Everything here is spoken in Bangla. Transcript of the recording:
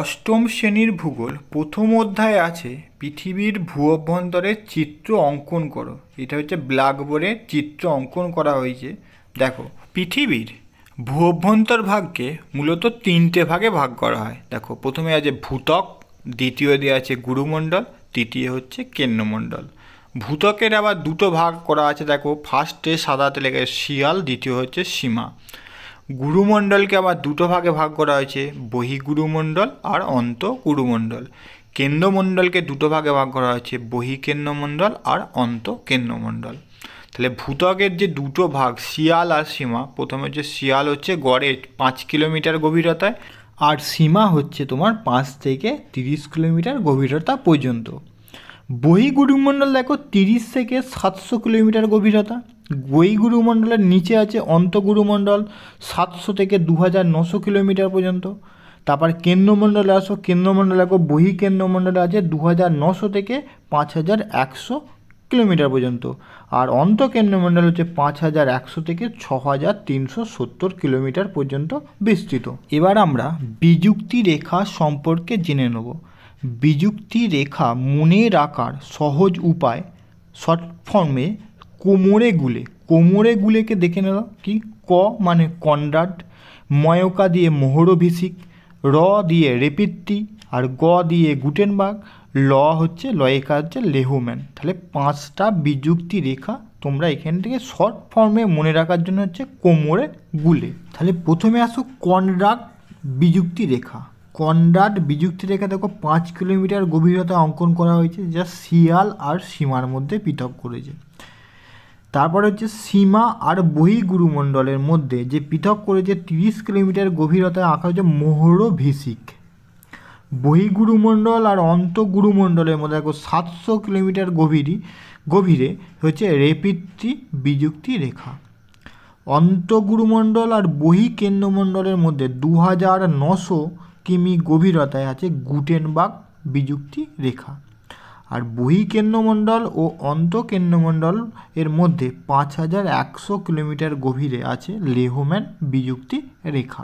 অষ্টম শ্রেণীর ভূগোল প্রথম অধ্যায়ে আছে পৃথিবীর ভূ অভ্যন্তরের চিত্র অঙ্কন করো এটা হচ্ছে ব্ল্যাকবোর্ডে চিত্র অঙ্কন করা হয়েছে দেখো পৃথিবীর ভূ অভ্যন্তর ভাগকে মূলত তিনটে ভাগে ভাগ করা হয় দেখো প্রথমে আছে ভূতক দ্বিতীয় দিয়ে আছে গুরুমণ্ডল তৃতীয় হচ্ছে কেন্দ্রমণ্ডল ভূতকের আবার দুটো ভাগ করা আছে দেখো ফার্স্টে সাদাতে লেগে শিয়াল দ্বিতীয় হচ্ছে সীমা গুরুমণ্ডলকে আবার দুটো ভাগে ভাগ করা হয়েছে বহিগুরুমণ্ডল আর অন্ত গুরুমণ্ডল কেন্দ্রমণ্ডলকে দুটো ভাগে ভাগ করা হয়েছে বহিকেন্দ্রমণ্ডল আর অন্ত কেন্দ্রমণ্ডল তাহলে ভূতকের যে দুটো ভাগ শিয়াল আর সীমা প্রথমে হচ্ছে শিয়াল হচ্ছে গড়ে পাঁচ কিলোমিটার গভীরতায় আর সীমা হচ্ছে তোমার পাঁচ থেকে তিরিশ কিলোমিটার গভীরতা পর্যন্ত বহিগুরুমণ্ডল দেখো তিরিশ থেকে সাতশো কিলোমিটার গভীরতা গুরুমণ্ডলের নিচে আছে অন্তগুরুমণ্ডল সাতশো থেকে দু হাজার নশো কিলোমিটার পর্যন্ত তারপর কেন্দ্রমণ্ডলে আসো কেন্দ্রমণ্ডলে আসো বহি কেন্দ্রমণ্ডলে আছে দু হাজার নশো থেকে পাঁচ হাজার একশো কিলোমিটার পর্যন্ত আর অন্তকেন্দ্রমণ্ডল হচ্ছে পাঁচ হাজার একশো থেকে ছ হাজার তিনশো সত্তর কিলোমিটার পর্যন্ত বিস্তৃত এবার আমরা বিযুক্তি রেখা সম্পর্কে জেনে নেব বিযুক্তি রেখা মনে রাখার সহজ উপায় শর্ট ফর্মে কোমরে গুলে কোমরে গুলেকে দেখে নিল কি ক মানে কনরাড ময়কা দিয়ে মোহরভিষিক র দিয়ে রেপিত্তি আর গ দিয়ে গুটেনবাগ ল হচ্ছে লয়েকা হচ্ছে লেহুম্যান তাহলে পাঁচটা বিযুক্তি রেখা তোমরা এখান থেকে শর্ট ফর্মে মনে রাখার জন্য হচ্ছে কোমরে গুলে তাহলে প্রথমে আসো কনরাড বিযুক্তি রেখা কনরাড বিযুক্তি রেখা দেখো পাঁচ কিলোমিটার গভীরতা অঙ্কন করা হয়েছে যা শিয়াল আর সীমার মধ্যে পৃথক করেছে তারপরে হচ্ছে সীমা আর বহিগুরুমণ্ডলের মধ্যে যে পৃথক করে যে তিরিশ কিলোমিটার গভীরতায় আঁকা হচ্ছে মোহরভিষিক বহিগুরুমণ্ডল আর অন্তগুরুমণ্ডলের মধ্যে দেখো সাতশো কিলোমিটার গভীরই গভীরে হচ্ছে রেপিত্রি বিযুক্তি রেখা অন্তগুরুমণ্ডল আর বহি কেন্দ্রমণ্ডলের মধ্যে দু হাজার নশো কিমি গভীরতায় আছে গুটেনবাগ বিযুক্তি রেখা আর বহিঃকেন্দ্রমণ্ডল ও অন্তকেন্দ্রমণ্ডল এর মধ্যে পাঁচ হাজার একশো কিলোমিটার গভীরে আছে লেহম্যান বিযুক্তি রেখা